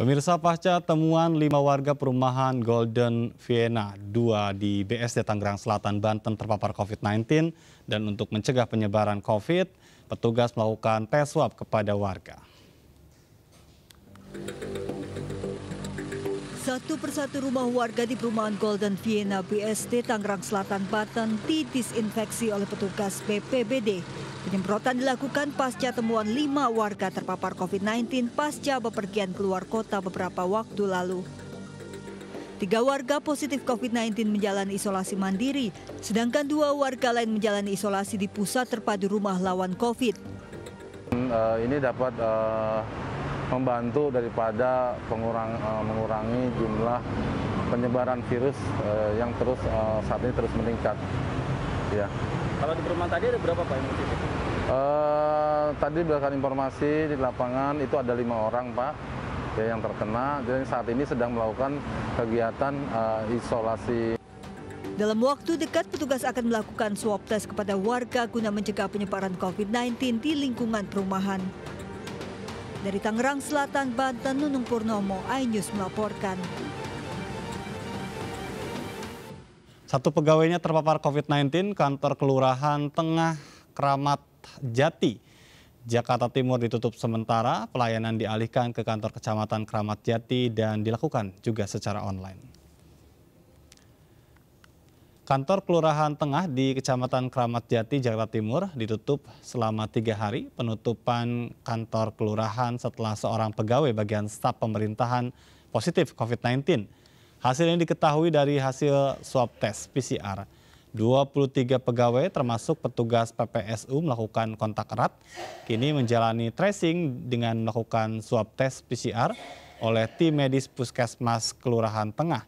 Pemirsa pasca temuan lima warga perumahan Golden Vienna 2 di BSD Tangerang Selatan, Banten terpapar COVID-19 dan untuk mencegah penyebaran COVID, petugas melakukan tes swab kepada warga. Satu persatu rumah warga di perumahan Golden Vienna BSD Tangerang Selatan, Banten didisinfeksi oleh petugas BPBD Penyemprotan dilakukan pasca temuan lima warga terpapar COVID-19 pasca bepergian keluar kota beberapa waktu lalu. Tiga warga positif COVID-19 menjalani isolasi mandiri, sedangkan dua warga lain menjalani isolasi di pusat terpadu rumah lawan COVID. Eh, ini dapat eh, membantu daripada pengurang, eh, mengurangi jumlah penyebaran virus yang terus saat ini terus meningkat. Ya. Kalau di perumahan tadi ada berapa Pak yang positif? Eh, tadi berdasarkan informasi di lapangan itu ada lima orang Pak ya, yang terkena dan saat ini sedang melakukan kegiatan uh, isolasi. Dalam waktu dekat petugas akan melakukan swab test kepada warga guna mencegah penyebaran COVID-19 di lingkungan perumahan. Dari Tangerang Selatan, Banten, Nunung Purnomo, iNews melaporkan. Satu pegawainya terpapar COVID-19, kantor kelurahan Tengah Keramat Jati. Jakarta Timur ditutup sementara, pelayanan dialihkan ke kantor Kecamatan Kramat Jati dan dilakukan juga secara online. Kantor Kelurahan Tengah di Kecamatan Kramat Jati, Jakarta Timur ditutup selama tiga hari. Penutupan kantor kelurahan setelah seorang pegawai bagian staf pemerintahan positif COVID-19. Hasil ini diketahui dari hasil swab tes PCR. 23 pegawai termasuk petugas PPSU melakukan kontak erat, kini menjalani tracing dengan melakukan swab tes PCR oleh tim medis Puskesmas Kelurahan Tengah.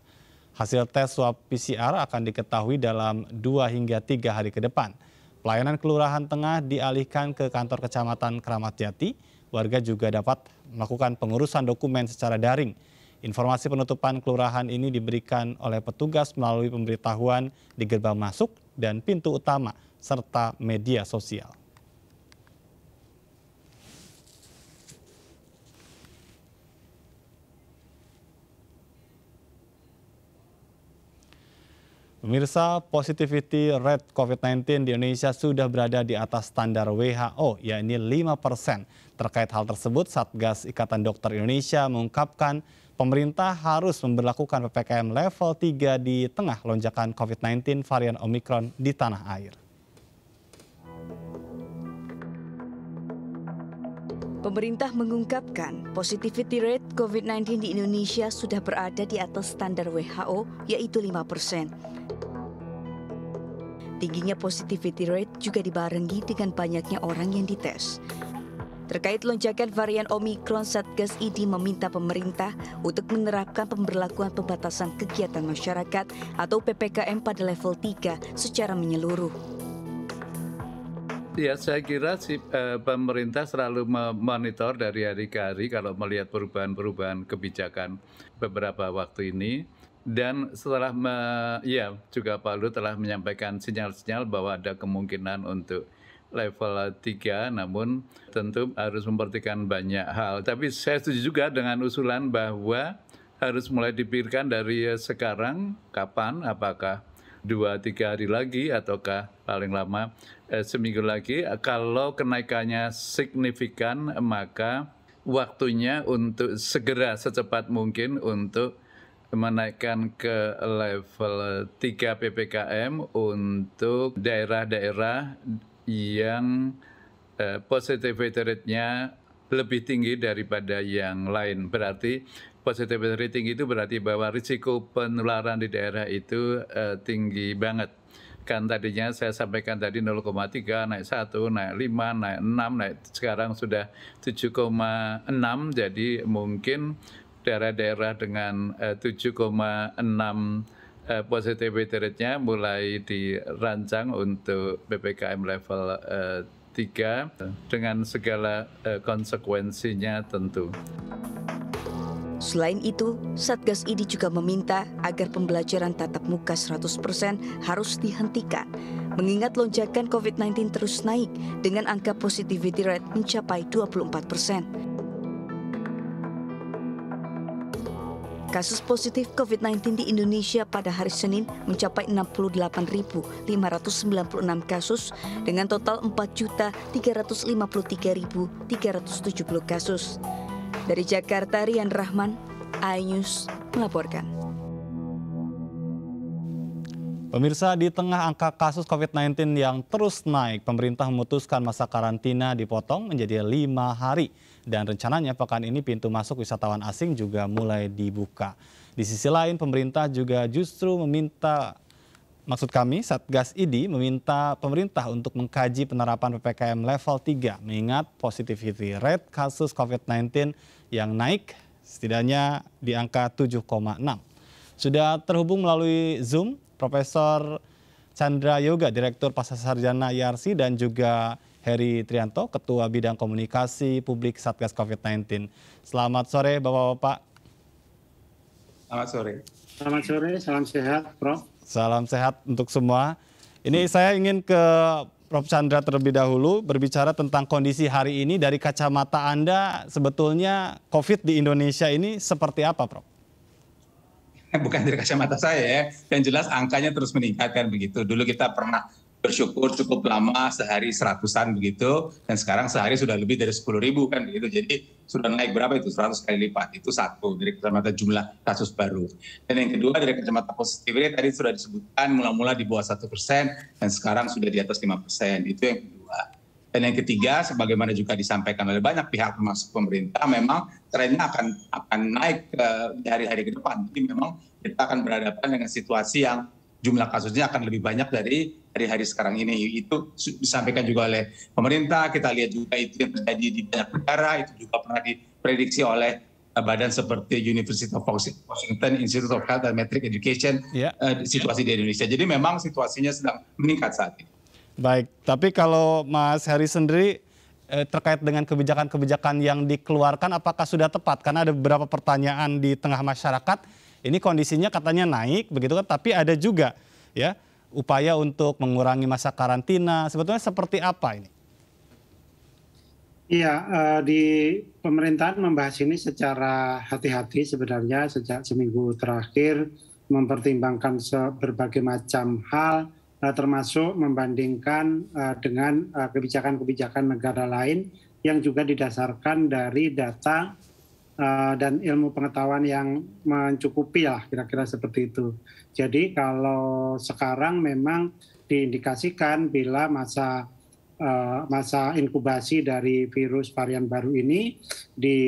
Hasil tes swab PCR akan diketahui dalam 2 hingga 3 hari ke depan. Pelayanan Kelurahan Tengah dialihkan ke kantor Kecamatan Keramat Jati. Warga juga dapat melakukan pengurusan dokumen secara daring Informasi penutupan kelurahan ini diberikan oleh petugas melalui pemberitahuan di gerbang masuk dan pintu utama serta media sosial. Pemirsa, positivity rate COVID-19 di Indonesia sudah berada di atas standar WHO, yakni 5 persen. Terkait hal tersebut, Satgas Ikatan Dokter Indonesia mengungkapkan pemerintah harus memperlakukan PPKM level 3 di tengah lonjakan COVID-19 varian Omikron di tanah air. Pemerintah mengungkapkan positivity rate COVID-19 di Indonesia sudah berada di atas standar WHO, yaitu 5 persen. Tingginya positivity rate juga dibarengi dengan banyaknya orang yang dites. Terkait lonjakan varian Omikron, Satgas ID meminta pemerintah untuk menerapkan pemberlakuan pembatasan kegiatan masyarakat atau PPKM pada level 3 secara menyeluruh. Ya, saya kira si, eh, pemerintah selalu memonitor dari hari ke hari kalau melihat perubahan-perubahan kebijakan beberapa waktu ini. Dan setelah, me, ya juga Pak Lu telah menyampaikan sinyal-sinyal bahwa ada kemungkinan untuk level 3 namun tentu harus memperhatikan banyak hal. Tapi saya setuju juga dengan usulan bahwa harus mulai dipikirkan dari sekarang, kapan, apakah dua tiga hari lagi ataukah paling lama eh, seminggu lagi. Kalau kenaikannya signifikan maka waktunya untuk segera secepat mungkin untuk menaikkan ke level 3 PPKM untuk daerah-daerah yang uh, eh, positivity rate-nya lebih tinggi daripada yang lain. Berarti positivity rate tinggi itu berarti bahwa risiko penularan di daerah itu uh, tinggi banget. Kan tadinya saya sampaikan tadi 0,3, naik 1, naik 5, naik 6, naik sekarang sudah 7,6. Jadi mungkin daerah-daerah dengan eh, uh, 7,6 uh, positivity rate-nya mulai dirancang untuk PPKM level uh, eh, 3 dengan segala uh, konsekuensinya tentu. Selain itu, Satgas ini juga meminta agar pembelajaran tatap muka 100% harus dihentikan, mengingat lonjakan COVID-19 terus naik dengan angka positivity rate mencapai 24 persen. Kasus positif COVID-19 di Indonesia pada hari Senin mencapai 68.596 kasus dengan total 4.353.370 kasus. Dari Jakarta, Rian Rahman, iNews melaporkan. Pemirsa, di tengah angka kasus COVID-19 yang terus naik, pemerintah memutuskan masa karantina dipotong menjadi lima hari. Dan rencananya pekan ini pintu masuk wisatawan asing juga mulai dibuka. Di sisi lain, pemerintah juga justru meminta, maksud kami Satgas ID meminta pemerintah untuk mengkaji penerapan PPKM level 3 mengingat positivity rate kasus COVID-19 yang naik setidaknya di angka 7,6. Sudah terhubung melalui Zoom Profesor Chandra Yoga, Direktur Pasar Sarjana IRC dan juga Heri Trianto, Ketua Bidang Komunikasi Publik Satgas COVID-19. Selamat sore Bapak-Bapak. Selamat sore. Selamat sore, salam sehat, Prof. Salam sehat untuk semua. Ini saya ingin ke Prof. Chandra terlebih dahulu berbicara tentang kondisi hari ini dari kacamata Anda sebetulnya COVID di Indonesia ini seperti apa, Prof? bukan dari kacamata saya ya. Yang jelas angkanya terus meningkat kan begitu. Dulu kita pernah bersyukur cukup lama sehari seratusan begitu dan sekarang sehari sudah lebih dari sepuluh ribu kan begitu jadi sudah naik berapa itu Seratus kali lipat itu satu dari kacamata jumlah kasus baru dan yang kedua dari kacamata rate tadi sudah disebutkan mula-mula di bawah satu persen dan sekarang sudah di atas lima persen itu yang kedua dan yang ketiga, sebagaimana juga disampaikan oleh banyak pihak termasuk pemerintah, memang trennya akan akan naik ke eh, hari-hari ke depan. Jadi memang kita akan berhadapan dengan situasi yang jumlah kasusnya akan lebih banyak dari hari-hari sekarang ini. Itu disampaikan juga oleh pemerintah. Kita lihat juga itu yang terjadi di banyak negara. Itu juga pernah diprediksi oleh eh, badan seperti University of Washington, Institute of Health and Metric Education, yeah. Ya. situasi di Indonesia. Jadi memang situasinya sedang meningkat saat ini. Baik, tapi kalau Mas Heri sendiri eh, terkait dengan kebijakan-kebijakan yang dikeluarkan apakah sudah tepat? Karena ada beberapa pertanyaan di tengah masyarakat, ini kondisinya katanya naik begitu kan, tapi ada juga ya upaya untuk mengurangi masa karantina. Sebetulnya seperti apa ini? Iya, eh, di pemerintahan membahas ini secara hati-hati sebenarnya sejak seminggu terakhir mempertimbangkan berbagai macam hal Nah, termasuk membandingkan eh, dengan eh, kebijakan-kebijakan negara lain yang juga didasarkan dari data eh, dan ilmu pengetahuan yang mencukupi lah kira-kira seperti itu. Jadi kalau sekarang memang diindikasikan bila masa masa inkubasi dari virus varian baru ini di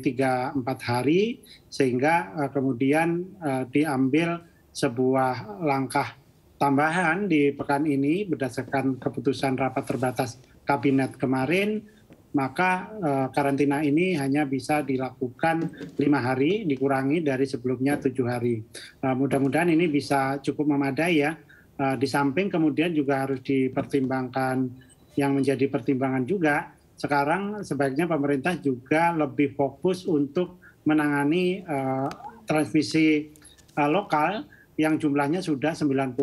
3-4 hari sehingga kemudian diambil sebuah langkah tambahan di pekan ini berdasarkan keputusan rapat terbatas kabinet kemarin maka eh, karantina ini hanya bisa dilakukan lima hari dikurangi dari sebelumnya tujuh hari. Eh, mudah-mudahan ini bisa cukup memadai ya. Eh, di samping kemudian juga harus dipertimbangkan yang menjadi pertimbangan juga sekarang sebaiknya pemerintah juga lebih fokus untuk menangani transmisi lokal yang jumlahnya sudah 90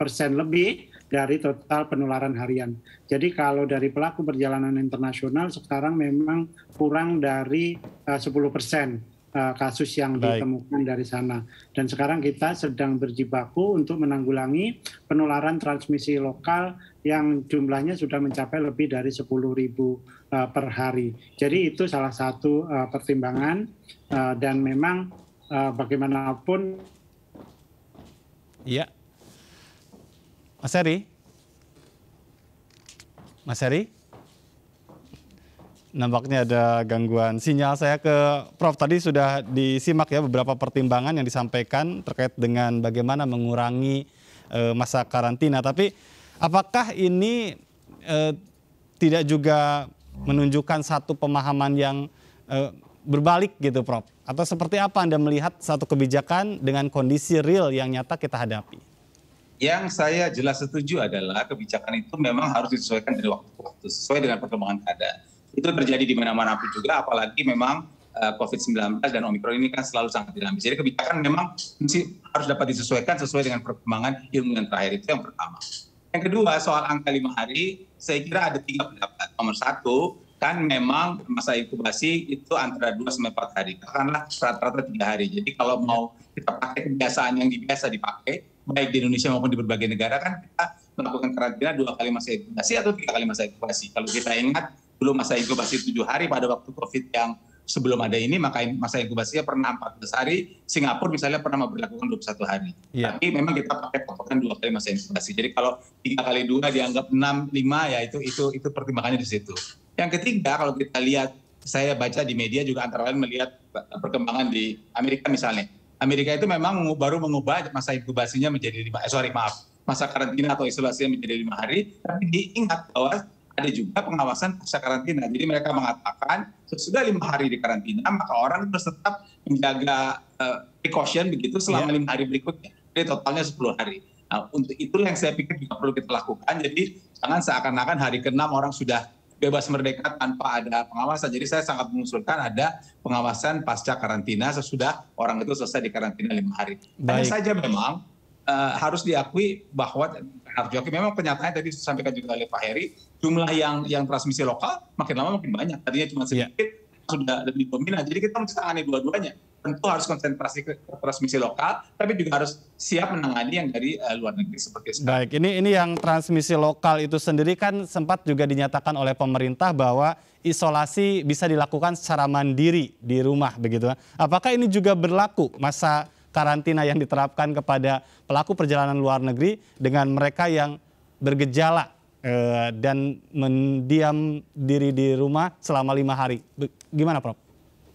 persen lebih dari total penularan harian. Jadi kalau dari pelaku perjalanan internasional sekarang memang kurang dari eh, uh, 10 persen eh, kasus yang Baik. ditemukan dari sana. Dan sekarang kita sedang berjibaku untuk menanggulangi penularan transmisi lokal yang jumlahnya sudah mencapai lebih dari sepuluh ribu eh, per hari. Jadi itu salah satu pertimbangan dan memang bagaimanapun Iya. Mas Heri? Mas Heri? Nampaknya ada gangguan sinyal saya ke Prof. Tadi sudah disimak ya beberapa pertimbangan yang disampaikan terkait dengan bagaimana mengurangi e, masa karantina. Tapi apakah ini e, tidak juga menunjukkan satu pemahaman yang e, berbalik gitu Prof? Atau seperti apa Anda melihat satu kebijakan dengan kondisi real yang nyata kita hadapi? Yang saya jelas setuju adalah kebijakan itu memang harus disesuaikan dari waktu ke waktu, sesuai dengan perkembangan keadaan. Itu terjadi di mana-mana pun juga, apalagi memang eh, COVID-19 dan Omicron ini kan selalu sangat dinamis. Jadi kebijakan memang harus dapat disesuaikan sesuai dengan perkembangan ilmu yang terakhir itu yang pertama. Yang kedua soal angka lima hari, saya kira ada tiga pendapat. Nomor satu, kan memang masa inkubasi itu antara 2 sampai 4 hari. Katakanlah rata-rata 3 hari. Jadi kalau mau kita pakai kebiasaan yang biasa dipakai, baik di Indonesia maupun di berbagai negara kan kita melakukan karantina dua kali masa inkubasi atau tiga kali masa inkubasi. Kalau kita ingat dulu masa inkubasi 7 hari pada waktu COVID yang sebelum ada ini, maka masa inkubasinya pernah 14 hari, Singapura misalnya pernah memperlakukan 21 hari. Ya. Tapi memang kita pakai patokan dua kali masa inkubasi. Jadi kalau tiga kali dua dianggap 6, 5 ya itu itu itu pertimbangannya di situ yang ketiga kalau kita lihat saya baca di media juga antara lain melihat eh, perkembangan di Amerika misalnya. Amerika itu memang baru mengubah masa inkubasinya menjadi lima, eh, sorry maaf, masa karantina atau isolasinya menjadi lima hari, tapi diingat bahwa ada juga pengawasan pasca karantina. Jadi mereka mengatakan sesudah lima hari di karantina, maka orang harus tetap menjaga uh, precaution begitu selama iya. lima hari berikutnya. Jadi totalnya 10 hari. Nah, untuk itu yang saya pikir juga perlu kita lakukan. Jadi jangan seakan-akan hari keenam orang sudah bebas merdeka tanpa ada pengawasan. Jadi saya sangat mengusulkan ada pengawasan pasca karantina sesudah orang itu selesai di karantina lima hari. Baik. Hanya saja memang uh, harus diakui bahwa Joki memang kenyataannya tadi disampaikan juga oleh Pak Heri jumlah yang yang transmisi lokal makin lama makin banyak. Tadinya cuma iya. sedikit yeah. sudah lebih dominan. Jadi kita harus tangani dua-duanya tentu harus konsentrasi ke transmisi lokal, tapi juga harus siap menangani yang dari uh, luar negeri seperti itu. Baik, ini ini yang transmisi lokal itu sendiri kan sempat juga dinyatakan oleh pemerintah bahwa isolasi bisa dilakukan secara mandiri di rumah begitu. Apakah ini juga berlaku masa karantina yang diterapkan kepada pelaku perjalanan luar negeri dengan mereka yang bergejala eh, dan mendiam diri di rumah selama lima hari? Gimana, Prof?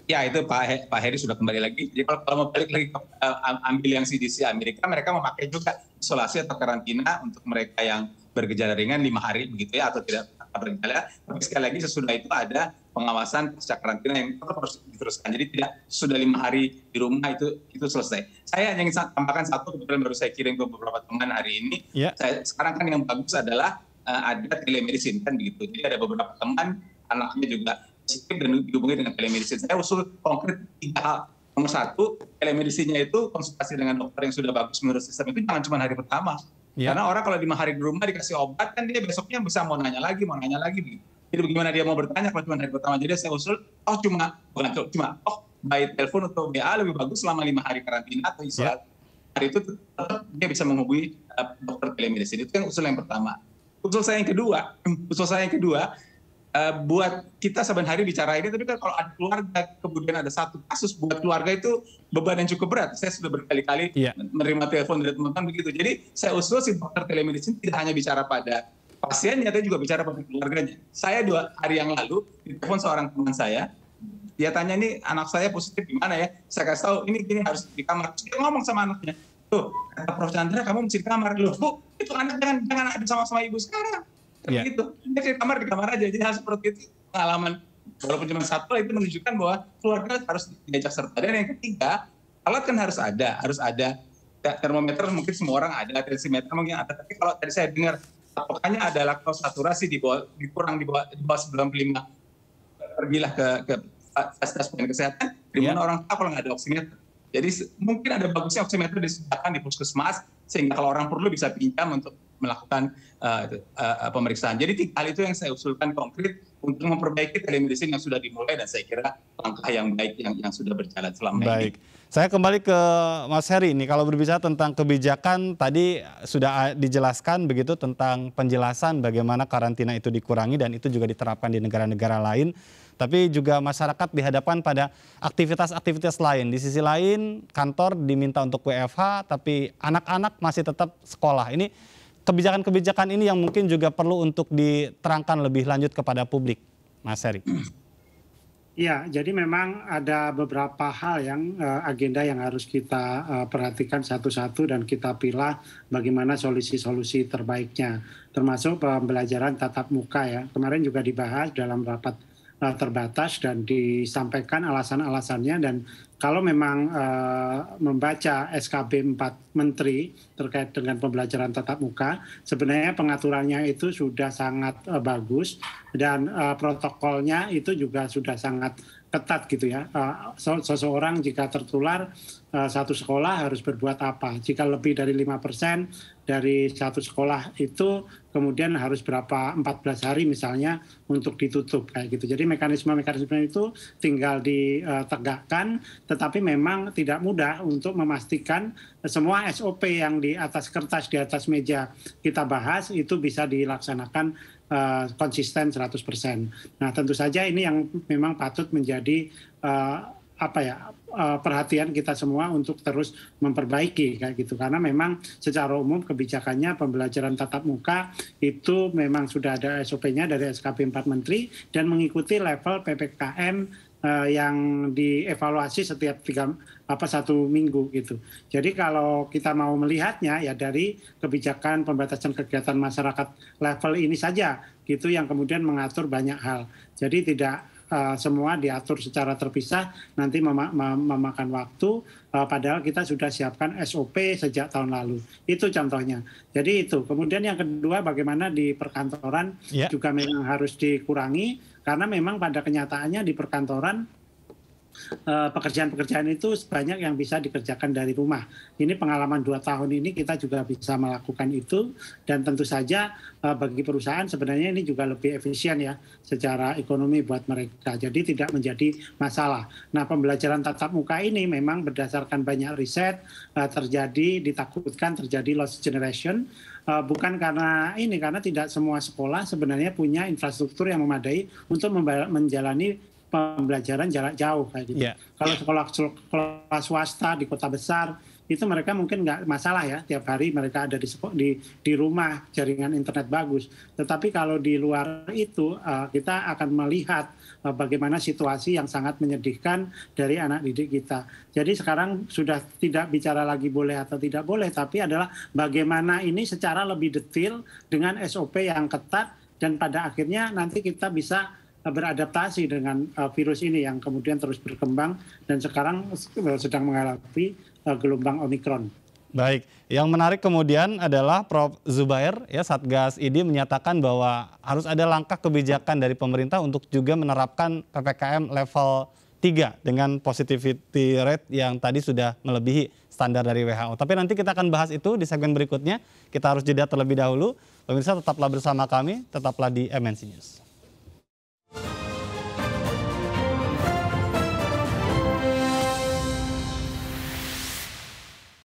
Ya itu Pak Pak Heri sudah kembali lagi. Jadi kalau, kalau mau balik lagi eh, ambil yang CDC Amerika, mereka memakai juga isolasi atau karantina untuk mereka yang bergejala ringan lima hari begitu ya atau tidak bergejala. Tapi sekali lagi sesudah itu ada pengawasan pasca karantina yang terus harus diteruskan. Jadi tidak sudah lima hari di rumah itu itu selesai. Saya hanya ingin tambahkan satu kebetulan baru saya kirim ke beberapa teman hari ini. Yeah. Saya, sekarang kan yang bagus adalah uh, ada telemedicine kan begitu. Jadi ada beberapa teman anaknya juga positif dan dihubungi dengan telemedicine. Saya usul konkret tiga hal. Nomor satu, telemedicine-nya itu konsultasi dengan dokter yang sudah bagus menurut sistem itu jangan cuma hari pertama. Ya. Karena orang kalau lima hari di rumah dikasih obat kan dia besoknya bisa mau nanya lagi, mau nanya lagi begitu. Jadi bagaimana dia mau bertanya kalau cuma hari pertama. Jadi saya usul, oh cuma bukan cuma oh by telepon atau WA lebih bagus selama lima hari karantina atau iya. isolasi. Ya. Hari itu dia bisa menghubungi uh, dokter telemedicine. Itu kan usul yang pertama. Usul saya yang kedua, usul saya yang kedua Eh, buat kita saban hari bicara ini, tapi kan kalau ada keluarga kemudian ada satu kasus buat keluarga itu beban yang cukup berat. Saya sudah berkali-kali yeah. menerima telepon dari teman-teman begitu. Jadi saya usul si dokter telemedicine tidak hanya bicara pada pasiennya, tapi juga bicara pada keluarganya. Saya dua hari yang lalu ditelepon seorang teman saya, dia tanya ini anak saya positif gimana ya saya kasih tahu ini gini harus di kamar Terus dia ngomong sama anaknya tuh Prof Chandra kamu mesti di kamar dulu. bu itu anak jangan jangan ada sama sama ibu sekarang yeah. gitu dia ke kamar di kamar aja jadi hal seperti itu pengalaman walaupun cuma satu itu menunjukkan bahwa keluarga harus diajak serta dan yang ketiga alat kan harus ada harus ada termometer mungkin semua orang ada tensimeter mungkin ada tapi kalau tadi saya dengar pokoknya ada laktos saturasi di bawah dikurang di bawah di bawah 95 pergilah ke ke fasilitas pelayanan kesehatan di mana iya. yeah. orang tahu kalau nggak ada oximeter jadi mungkin ada bagusnya oximeter disediakan di puskesmas sehingga kalau orang perlu bisa pinjam untuk melakukan uh, uh, pemeriksaan. Jadi hal itu yang saya usulkan konkret untuk memperbaiki telemedicine yang sudah dimulai dan saya kira langkah yang baik yang yang sudah berjalan selama baik. ini. Baik. Saya kembali ke Mas Heri ini kalau berbicara tentang kebijakan tadi sudah dijelaskan begitu tentang penjelasan bagaimana karantina itu dikurangi dan itu juga diterapkan di negara-negara lain tapi juga masyarakat dihadapkan pada aktivitas-aktivitas lain. Di sisi lain, kantor diminta untuk WFH, tapi anak-anak masih tetap sekolah. Ini kebijakan-kebijakan ini yang mungkin juga perlu untuk diterangkan lebih lanjut kepada publik, Mas Heri. Ya, jadi memang ada beberapa hal yang uh, agenda yang harus kita uh, perhatikan satu-satu dan kita pilih bagaimana solusi-solusi terbaiknya, termasuk pembelajaran tatap muka ya. Kemarin juga dibahas dalam rapat uh, terbatas dan disampaikan alasan-alasannya dan kalau memang uh, membaca SKB 4 Menteri terkait dengan pembelajaran tatap muka, sebenarnya pengaturannya itu sudah sangat uh, bagus dan uh, protokolnya itu juga sudah sangat ketat gitu ya. Eh, seseorang jika tertular eh, satu sekolah harus berbuat apa. Jika lebih dari lima persen dari satu sekolah itu kemudian harus berapa 14 hari misalnya untuk ditutup kayak gitu. Jadi mekanisme-mekanisme itu tinggal ditegakkan tetapi memang tidak mudah untuk memastikan semua SOP yang di atas kertas di atas meja kita bahas itu bisa dilaksanakan uh, konsisten 100%. Nah, tentu saja ini yang memang patut menjadi uh, apa ya eh, perhatian kita semua untuk terus memperbaiki kayak gitu karena memang secara umum kebijakannya pembelajaran tatap muka itu memang sudah ada SOP-nya dari SKP 4 Menteri dan mengikuti level PPKM Eh, yang dievaluasi setiap tiga apa satu minggu gitu. Jadi kalau kita mau melihatnya ya dari kebijakan pembatasan kegiatan masyarakat level ini saja gitu yang kemudian mengatur banyak hal. Jadi tidak uh, semua diatur secara terpisah nanti mem memakan waktu uh, padahal kita sudah siapkan SOP sejak tahun lalu. Itu contohnya. Jadi itu. Kemudian yang kedua bagaimana di perkantoran yeah. juga memang harus dikurangi karena memang pada kenyataannya di perkantoran Eh, pekerjaan-pekerjaan itu sebanyak yang bisa dikerjakan dari rumah. Ini pengalaman dua tahun ini kita juga bisa melakukan itu dan tentu saja eh, bagi perusahaan sebenarnya ini juga lebih efisien ya secara ekonomi buat mereka. Jadi tidak menjadi masalah. Nah pembelajaran tatap muka ini memang berdasarkan banyak riset eh, terjadi ditakutkan terjadi loss generation bukan karena ini karena tidak semua sekolah sebenarnya punya infrastruktur yang memadai untuk menjalani pembelajaran jarak jauh kayak gitu. Yeah. Kalau sekolah sekolah swasta di kota besar itu mereka mungkin nggak masalah ya tiap hari mereka ada di di di rumah jaringan internet bagus. Tetapi kalau di luar itu uh, kita akan melihat uh, bagaimana situasi yang sangat menyedihkan dari anak didik kita. Jadi sekarang sudah tidak bicara lagi boleh atau tidak boleh, tapi adalah bagaimana ini secara lebih detail dengan SOP yang ketat dan pada akhirnya nanti kita bisa beradaptasi dengan uh, virus ini yang kemudian terus berkembang dan sekarang eh, sedang mengalami uh, eh, gelombang omikron. Baik, yang menarik kemudian adalah Prof. Zubair, ya Satgas ID menyatakan bahwa harus ada langkah kebijakan dari pemerintah untuk juga menerapkan PPKM level 3 dengan positivity rate yang tadi sudah melebihi standar dari WHO. Tapi nanti kita akan bahas itu di segmen berikutnya. Kita harus jeda terlebih dahulu. Pemirsa tetaplah bersama kami, tetaplah di MNC News.